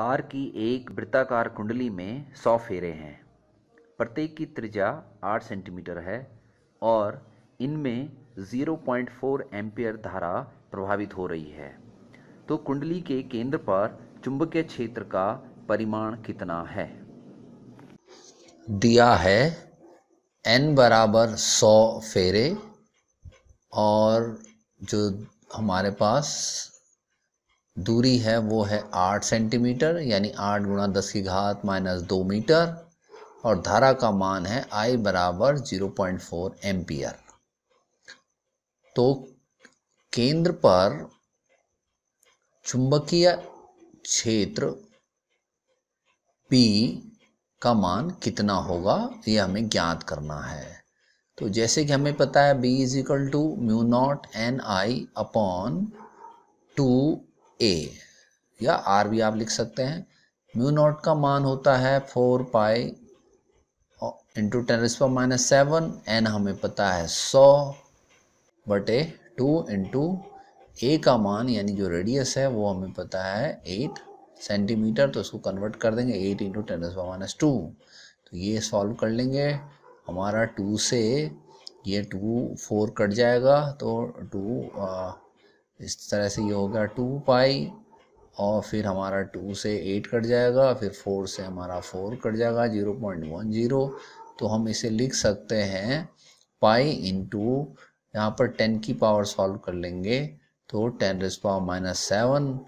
are की एक वृत्ताकार कुंडली में सौ फेरे हैं प्रत्येक की त्रिज्या आठ सेंटीमीटर है और इनमें 0.4 पॉइंट एम्पियर धारा प्रभावित हो रही है तो कुंडली के केंद्र पर चुंबकीय क्षेत्र का परिमाण कितना है दिया है n बराबर 100 फेरे और जो हमारे पास दूरी है वो है आठ सेंटीमीटर यानी आठ गुणा दस की घात माइनस दो मीटर और धारा का मान है आई बराबर जीरो पॉइंट फोर एम्पियर तो केंद्र पर चुंबकीय क्षेत्र पी का मान कितना होगा ये हमें ज्ञात करना है तो जैसे कि हमें पता है B is equal to mu naught N I upon two A या आर भी आप लिख सकते हैं म्यू नॉट का मान होता है four pi into ten raise power minus seven N हमें पता है सौ बटे टू इंटू ए का मान यानी जो रेडियस है वो हमें पता है एट सेंटीमीटर तो इसको कन्वर्ट कर देंगे eight into ten raise power minus two तो ये सॉल्व कर लेंगे हमारा टू से ये टू फोर कट जाएगा तो टू इस तरह से ये हो गया टू पाई और फिर हमारा टू से एट कट जाएगा फिर फोर से हमारा फोर कट जाएगा जीरो पॉइंट वन जीरो तो हम इसे लिख सकते हैं पाई इंटू यहाँ पर टेन की पावर सॉल्व कर लेंगे तो ten raise power minus seven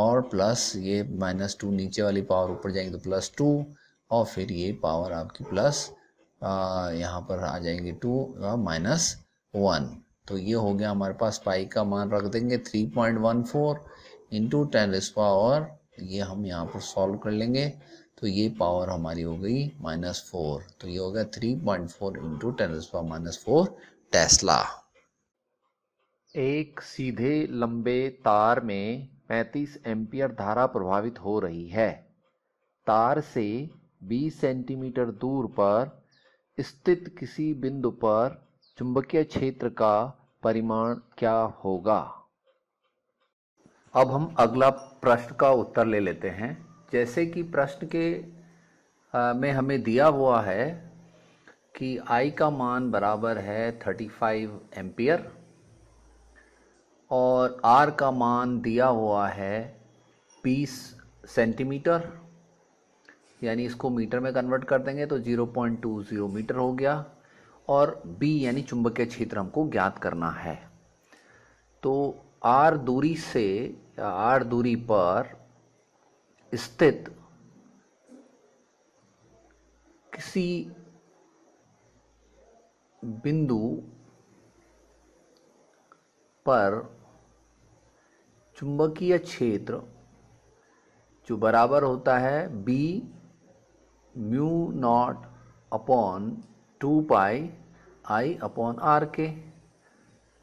और प्लस ये माइनस टू नीचे वाली पावर ऊपर जाएंगे तो प्लस टू और फिर ये पावर आपकी प्लस यहाँ पर आ जाएंगे टू माइनस वन तो ये हो गया हमारे पास पाई का मान रख देंगे three point one four into ten power तो ये हम यहाँ पर सॉल्व कर लेंगे तो ये पावर हमारी हो गई माइनस फोर तो ये हो गया three point four into ten power minus four tesla एक सीधे लंबे तार में 35 एम्पियर धारा प्रभावित हो रही है तार से 20 सेंटीमीटर दूर पर स्थित किसी बिंदु पर चुंबकीय क्षेत्र का परिमाण क्या होगा अब हम अगला प्रश्न का उत्तर ले लेते हैं जैसे कि प्रश्न के आ, में हमें दिया हुआ है कि I का मान बराबर है 35 एम्पियर और R का मान दिया हुआ है 20 सेंटीमीटर यानी इसको मीटर में कन्वर्ट कर देंगे तो 0.20 मीटर हो गया और बी यानी चुंबकीय क्षेत्र हमको ज्ञात करना है तो आर दूरी से या आर दूरी पर स्थित किसी बिंदु पर चुंबकीय क्षेत्र जो बराबर होता है B mu naught upon two pi I upon R के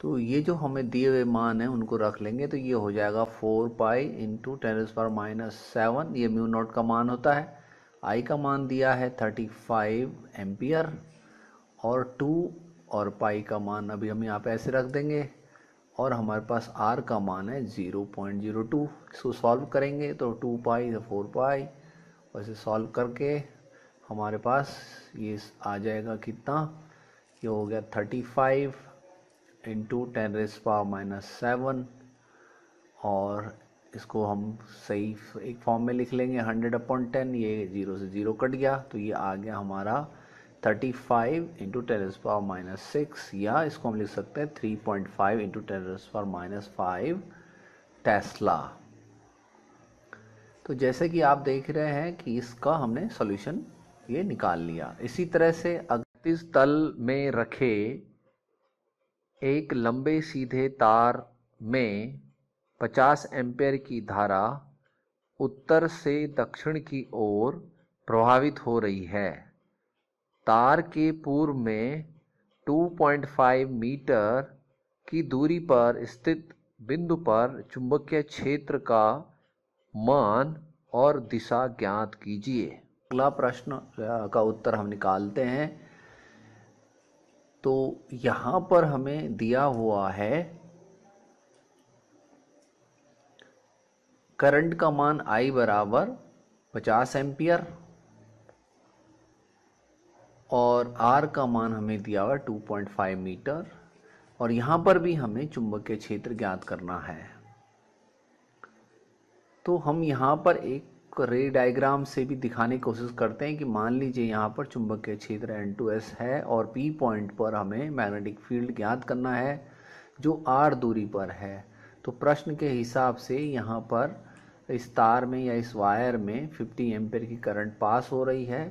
तो ये जो हमें दिए हुए मान है उनको रख लेंगे तो ये हो जाएगा फोर पाई इंटू टेन पर माइनस सेवन ये म्यू नोट का मान होता है आई का मान दिया है थर्टी फाइव एम्पियर और टू और पाई का मान अभी हम यहाँ पे ऐसे रख देंगे और हमारे पास आर का मान है ज़ीरो पॉइंट ज़ीरो टू इसको सॉल्व करेंगे तो टू पाई या फोर पाई और इसे सॉल्व करके हमारे पास ये आ जाएगा कितना ये हो गया thirty five into ten raise power minus seven और इसको हम सही एक फॉर्म में लिख लेंगे हंड्रेड अपॉन टेन ये ज़ीरो से ज़ीरो कट गया तो ये आ गया हमारा thirty five into ten raise power minus six या इसको हम लिख सकते हैं three point five into ten raise power minus five tesla तो जैसे कि आप देख रहे हैं कि इसका हमने सॉल्यूशन ये निकाल लिया इसी तरह से अगर क्षितिज तल में रखे एक लंबे सीधे तार में 50 एम्पेयर की धारा उत्तर से दक्षिण की ओर प्रभावित हो रही है तार के पूर्व में 2.5 मीटर की दूरी पर स्थित बिंदु पर चुंबकीय क्षेत्र का मान और दिशा ज्ञात कीजिए अगला प्रश्न का उत्तर हम निकालते हैं तो यहां पर हमें दिया हुआ है करंट का मान I बराबर 50 एम्पियर और R का मान हमें दिया हुआ 2.5 मीटर और यहां पर भी हमें के क्षेत्र ज्ञात करना है तो हम यहां पर एक आपको रे डायग्राम से भी दिखाने की कोशिश करते हैं कि मान लीजिए यहाँ पर चुंबकीय क्षेत्र एन टू एस है और पी पॉइंट पर हमें मैग्नेटिक फील्ड ज्ञात करना है जो आर दूरी पर है तो प्रश्न के हिसाब से यहाँ पर इस तार में या इस वायर में 50 एम्पेयर की करंट पास हो रही है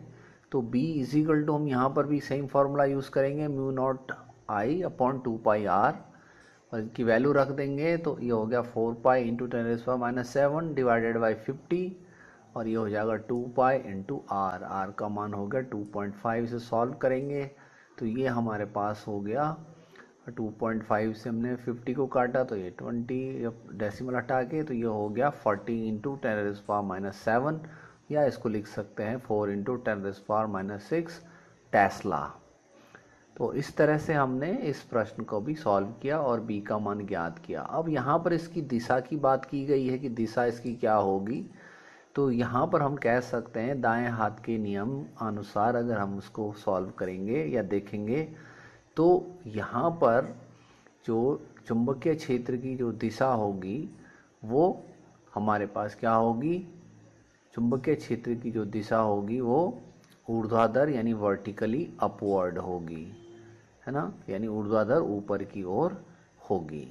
तो B इजिकल टू हम यहाँ पर भी सेम फार्मूला यूज़ करेंगे mu naught I upon two pi R और इनकी वैल्यू रख देंगे तो ये हो गया four pi into ten S five minus seven divided by fifty और ये हो जाएगा two pi into R R का मान हो गया टू पॉइंट फाइव इसे सॉल्व करेंगे तो ये हमारे पास हो गया टू पॉइंट फाइव से हमने फिफ्टी को काटा तो ये ट्वेंटी डेसिमल हटा के तो ये हो गया forty into ten raise power minus seven या इसको लिख सकते हैं four into ten raise power minus six tesla तो इस तरह से हमने इस प्रश्न को भी सॉल्व किया और बी का मान ज्ञात किया अब यहाँ पर इसकी दिशा की बात की गई है कि दिशा इसकी क्या होगी तो यहाँ पर हम कह सकते हैं दाएं हाथ के नियम अनुसार अगर हम उसको सॉल्व करेंगे या देखेंगे तो यहाँ पर जो चुंबकीय क्षेत्र की जो दिशा होगी वो हमारे पास क्या होगी चुंबकीय क्षेत्र की जो दिशा होगी वो ऊर्ध्वाधर यानी वर्टिकली अपवर्ड होगी है ना यानी ऊर्ध्वाधर ऊपर की ओर होगी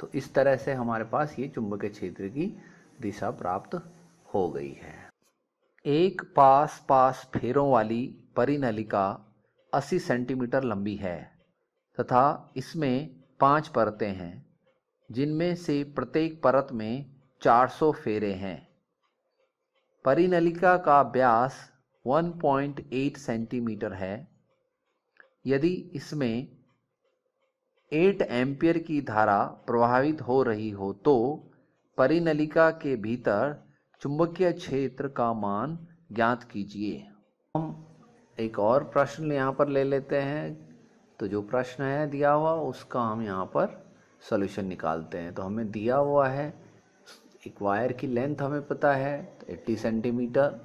तो इस तरह से हमारे पास ये चुंबकीय क्षेत्र की दिशा प्राप्त हो गई है एक पास पास फेरों वाली परिनलिका 80 सेंटीमीटर लंबी है तथा इसमें पांच परतें हैं जिनमें से प्रत्येक परत में 400 फेरे हैं परिनलिका का व्यास 1.8 सेंटीमीटर है यदि इसमें 8 एम्पियर की धारा प्रवाहित हो रही हो तो परिनलिका के भीतर चुंबकीय क्षेत्र का मान ज्ञात कीजिए हम एक और प्रश्न यहाँ पर ले लेते हैं तो जो प्रश्न है दिया हुआ उसका हम यहाँ पर सॉल्यूशन निकालते हैं तो हमें दिया हुआ है एक वायर की लेंथ हमें पता है तो 80 सेंटीमीटर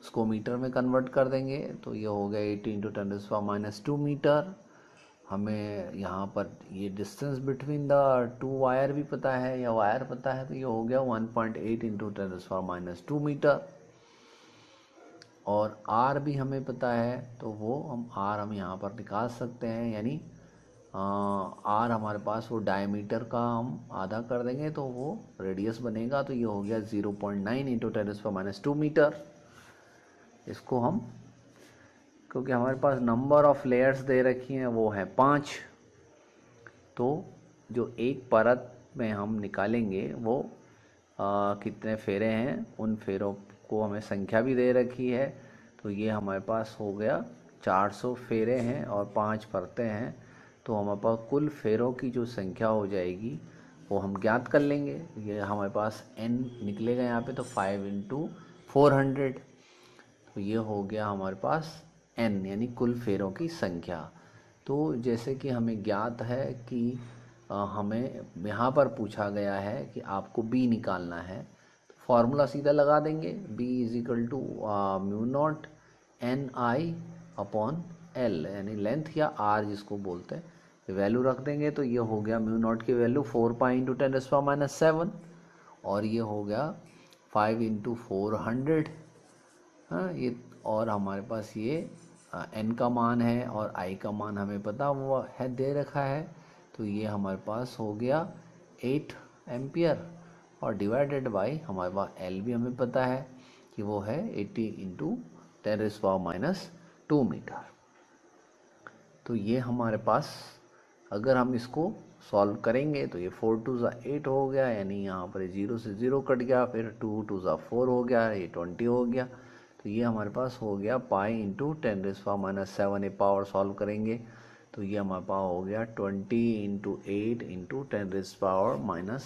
उसको मीटर में कन्वर्ट कर देंगे तो ये हो गया 18 into ten minus two metre हमें यहाँ पर ये distance between the two wire भी पता है या वायर पता है तो ये हो गया 1.8 point eight into ten power minus two metre और आर भी हमें पता है तो वो हम आर हम यहाँ पर निकाल सकते हैं यानी आर हमारे पास वो डायमीटर का हम आधा कर देंगे तो वो रेडियस बनेगा तो ये हो गया zero point nine into ten power minus two metre इसको हम क्योंकि हमारे पास नंबर ऑफ लेयर्स दे रखी हैं वो है पाँच तो जो एक परत में हम निकालेंगे वो आ, कितने फेरे हैं उन फेरों को हमें संख्या भी दे रखी है तो ये हमारे पास हो गया 400 फेरे हैं और पाँच परतें हैं तो हमारे पास कुल फेरों की जो संख्या हो जाएगी वो हम ज्ञात कर लेंगे ये हमारे पास n निकलेगा यहाँ पे तो फाइव इंटू फोर हंड्रेड तो ये हो गया हमारे पास एन यानी कुल फेरों की संख्या तो जैसे कि हमें ज्ञात है कि हमें यहाँ पर पूछा गया है कि आपको बी निकालना है फॉर्मूला सीधा लगा देंगे B is equal to mu naught N I upon L यानी लेंथ या आर जिसको बोलते हैं वैल्यू रख देंगे तो ये हो गया म्यू नॉट की value four pi into ten S minus seven और ये हो गया फाइव इंटू फोर हंड्रेड हाँ ये और हमारे पास ये एन का मान है और आई का मान हमें पता हुआ है दे रखा है तो ये हमारे पास हो गया एट एम्पियर और डिवाइडेड बाय हमारे पास एल भी हमें पता है कि वो है eighty into ten power minus two metre तो ये हमारे पास अगर हम इसको सॉल्व करेंगे तो ये फोर टू ज़ा एट हो गया यानी यहाँ पर ज़ीरो से ज़ीरो कट गया फिर टू टू ज़ा फोर हो गया ये ट्वेंटी हो गया तो ये हमारे पास हो गया pi into ten raise power minus seven A power solve करेंगे तो ये हमारे पास हो गया twenty into eight into ten raise power minus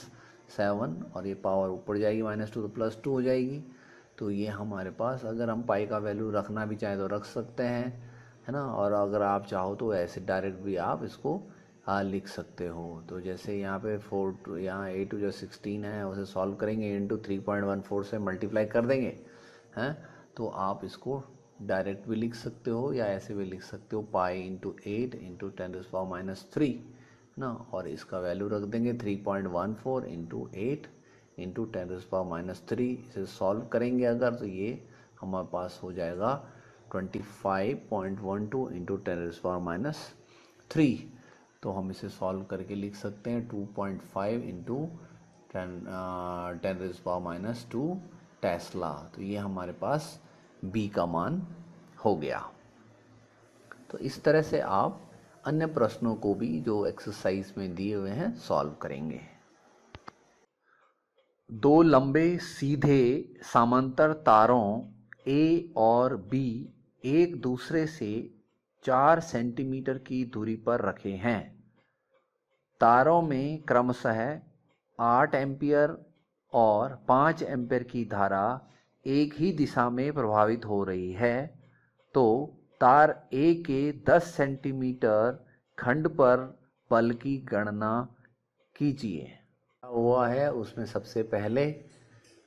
seven और ये पावर ऊपर जाएगी माइनस टू तो प्लस टू हो जाएगी तो ये हमारे पास अगर हम पाई का वैल्यू रखना भी चाहें तो रख सकते हैं है ना और अगर आप चाहो तो ऐसे डायरेक्ट भी आप इसको आ, लिख सकते हो तो जैसे यहाँ पे फोर टू यहाँ एट टू जो सिक्सटीन है उसे सॉल्व करेंगे into three point one four से मल्टीप्लाई कर देंगे हैं तो आप इसको डायरेक्ट भी लिख सकते हो या ऐसे भी लिख सकते हो pi into eight into ten is power minus three ना और इसका वैल्यू रख देंगे three point one four into eight into ten is power minus three इसे सॉल्व करेंगे अगर तो ये हमारे पास हो जाएगा twenty five point one two into ten is power minus three तो हम इसे सॉल्व करके लिख सकते हैं two point five into ten ten power minus two Tesla तो ये हमारे पास बी का मान हो गया तो इस तरह से आप अन्य प्रश्नों को भी जो एक्सरसाइज में दिए हुए हैं सॉल्व करेंगे दो लंबे सीधे समांतर तारों ए और बी एक दूसरे से चार सेंटीमीटर की दूरी पर रखे हैं तारों में क्रमशः आठ एम्पियर और पाँच एम्पेयर की धारा एक ही दिशा में प्रभावित हो रही है तो तार ए के 10 सेंटीमीटर खंड पर बल की गणना कीजिए हुआ है उसमें सबसे पहले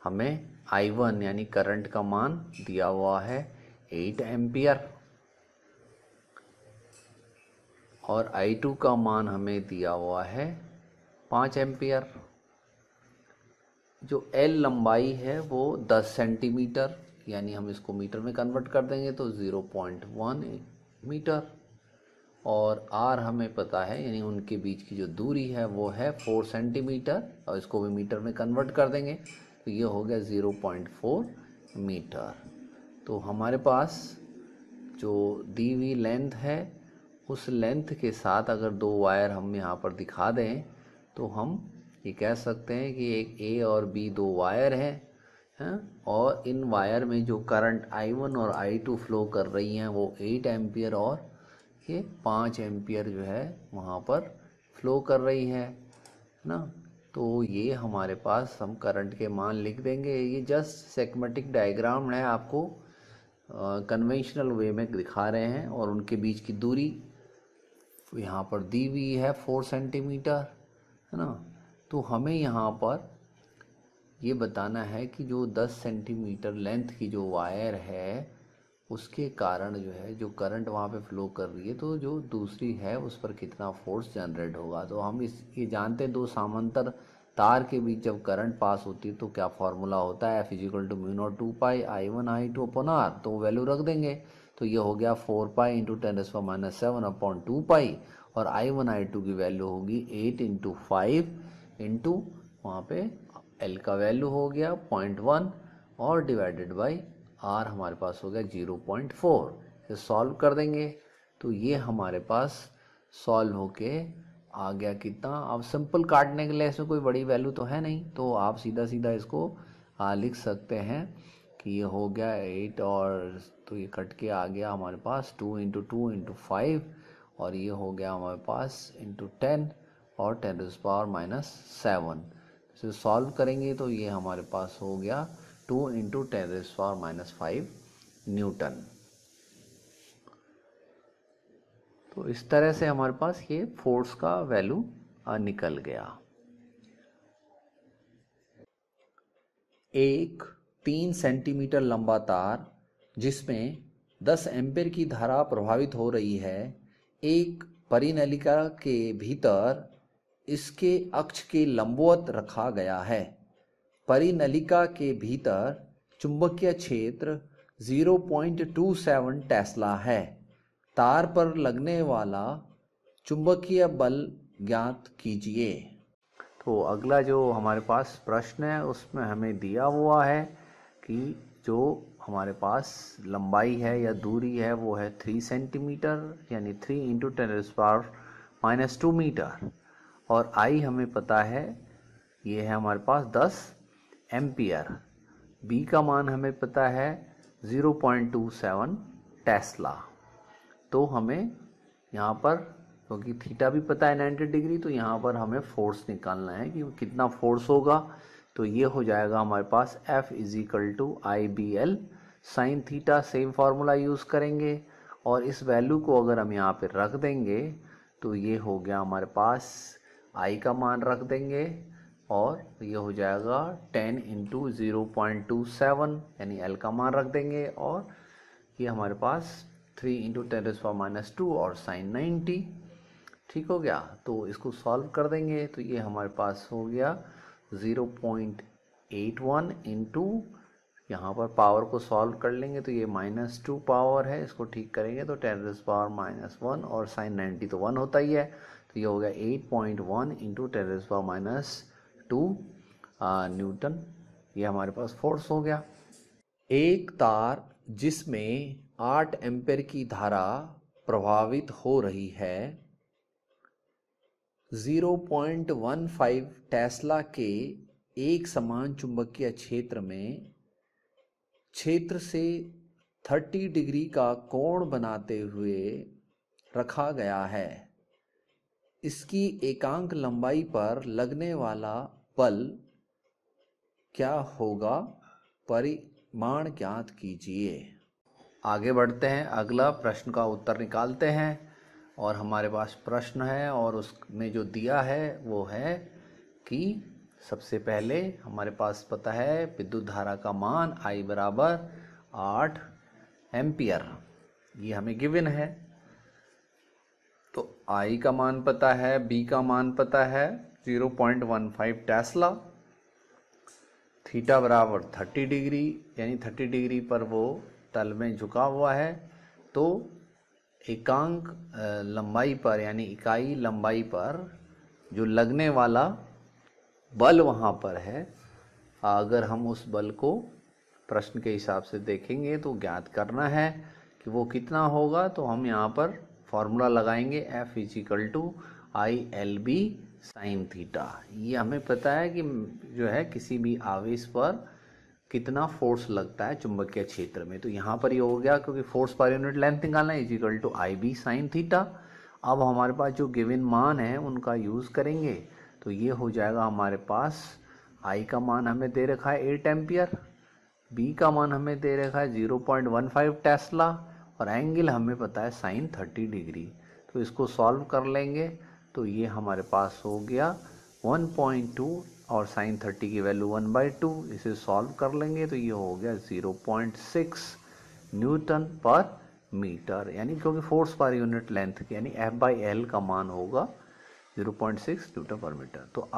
हमें I1 यानी करंट का मान दिया हुआ है 8 एम्पियर और I2 का मान हमें दिया हुआ है 5 एम्पियर जो एल लंबाई है वो 10 सेंटीमीटर यानी हम इसको मीटर में कन्वर्ट कर देंगे तो 0.1 मीटर और आर हमें पता है यानी उनके बीच की जो दूरी है वो है 4 सेंटीमीटर और इसको भी मीटर में कन्वर्ट कर देंगे तो ये हो गया 0.4 मीटर तो हमारे पास जो दी हुई लेंथ है उस लेंथ के साथ अगर दो वायर हम यहाँ पर दिखा दें तो हम ये कह सकते हैं कि एक ए और बी दो वायर है हैं और इन वायर में जो करंट I1 और I2 फ्लो कर रही हैं वो एट एम्पियर और ये पाँच एम्पियर जो है वहाँ पर फ्लो कर रही है ना तो ये हमारे पास हम करंट के मान लिख देंगे ये जस्ट सेकमेटिक डायग्राम है आपको कन्वेंशनल वे में दिखा रहे हैं और उनके बीच की दूरी यहाँ पर दी हुई है फोर सेंटीमीटर है ना तो हमें यहाँ पर ये बताना है कि जो 10 सेंटीमीटर लेंथ की जो वायर है उसके कारण जो है जो करंट वहाँ पे फ्लो कर रही है तो जो दूसरी है उस पर कितना फोर्स जनरेट होगा तो हम इस ये जानते हैं दो सामांतर तार के बीच जब करंट पास होती है तो क्या फॉर्मूला होता है physical to mu naught two pi I one I two upon R तो वैल्यू रख देंगे तो ये हो गया four pi into ten S minus seven upon two pi और आई वन आई टू की वैल्यू होगी एट इंटू फाइव इंटू वहाँ पे एल का वैल्यू हो गया पॉइंट वन और डिवाइडेड बाई आर हमारे पास हो गया जीरो पॉइंट फोर इसे सॉल्व कर देंगे तो ये हमारे पास सॉल्व होके आ गया कितना अब सिंपल काटने के लिए इसमें कोई बड़ी वैल्यू तो है नहीं तो आप सीधा सीधा इसको आ, लिख सकते हैं कि ये हो गया एट और तो ये कट के आ गया हमारे पास two into two into five और ये हो गया हमारे पास इंटू टेन और ten to power minus seven इसे सॉल्व करेंगे तो ये हमारे पास हो गया two into ten power minus five newton तो इस तरह से हमारे पास ये फोर्स का वैल्यू निकल गया एक तीन सेंटीमीटर लंबा तार जिसमें दस एम्पेयर की धारा प्रभावित हो रही है एक परिनलिका के भीतर इसके अक्ष के लंबवत रखा गया है परिनलिका के भीतर चुंबकीय क्षेत्र 0.27 टेस्ला है तार पर लगने वाला चुंबकीय बल ज्ञात कीजिए तो अगला जो हमारे पास प्रश्न है उसमें हमें दिया हुआ है कि जो हमारे पास लंबाई है या दूरी है वो है थ्री सेंटीमीटर यानी three into ten power minus two metre और आई हमें पता है ये है हमारे पास 10 एम्पियर बी का मान हमें पता है 0.27 टेस्ला तो हमें यहाँ पर क्योंकि तो थीटा भी पता है 90 डिग्री तो यहाँ पर हमें फोर्स निकालना है कि कितना फोर्स होगा तो ये हो जाएगा हमारे पास F is equal to I B L sine theta same formula use करेंगे और इस वैल्यू को अगर हम यहाँ पर रख देंगे तो ये हो गया हमारे पास आई का मान रख देंगे और ये हो जाएगा ten into zero point two seven यानी एल का मान रख देंगे और ये हमारे पास three into ten raise power minus two और साइन नाइन्टी ठीक हो गया तो इसको सॉल्व कर देंगे तो ये हमारे पास हो गया zero point eight one into यहाँ पर पावर को सॉल्व कर लेंगे तो ये माइनस टू पावर है इसको ठीक करेंगे तो ten raise power minus one और साइन नाइन्टी तो वन होता ही है तो ये हो गया eight point one into ten raise power minus two newton ये हमारे पास फोर्स हो गया एक तार जिसमें आठ एम्पेयर की धारा प्रभावित हो रही है 0.15 टेस्ला के एक समान चुंबकीय क्षेत्र में क्षेत्र से 30 डिग्री का कोण बनाते हुए रखा गया है इसकी एकांक लंबाई पर लगने वाला बल क्या होगा परिमाण ज्ञात कीजिए आगे बढ़ते हैं अगला प्रश्न का उत्तर निकालते हैं और हमारे पास प्रश्न है और उसमें जो दिया है वो है कि सबसे पहले हमारे पास पता है विद्युत धारा का मान आई बराबर आठ एम्पियर ये हमें गिवन है आई का मान पता है बी का मान पता है 0.15 टेस्ला थीटा बराबर 30 डिग्री यानी 30 डिग्री पर वो तल में झुका हुआ है तो एकांक लंबाई पर यानी इकाई लंबाई पर जो लगने वाला बल वहाँ पर है अगर हम उस बल को प्रश्न के हिसाब से देखेंगे तो ज्ञात करना है कि वो कितना होगा तो हम यहाँ पर फॉर्मूला लगाएंगे F is equal to I L B sine theta ये हमें पता है कि जो है किसी भी आवेश पर कितना फोर्स लगता है चुंबकीय क्षेत्र में तो यहाँ पर ये हो गया क्योंकि फोर्स पर यूनिट लेंथ निकालना है is equal to I B sine theta अब हमारे पास जो गिवन मान है उनका यूज़ करेंगे तो ये हो जाएगा हमारे पास आई का मान हमें दे रखा है एट एम्पियर बी का मान हमें दे रखा है zero point one five tesla और एंगल हमें पता है साइन थर्टी डिग्री तो इसको सॉल्व कर लेंगे तो ये हमारे पास हो गया वन पॉइंट टू और साइन थर्टी की वैल्यू वन बाई टू इसे सॉल्व कर लेंगे तो ये हो गया zero point six newton per metre यानी क्योंकि फोर्स पर यूनिट लेंथ यानी एफ बाई एल का मान होगा zero point six newton per metre तो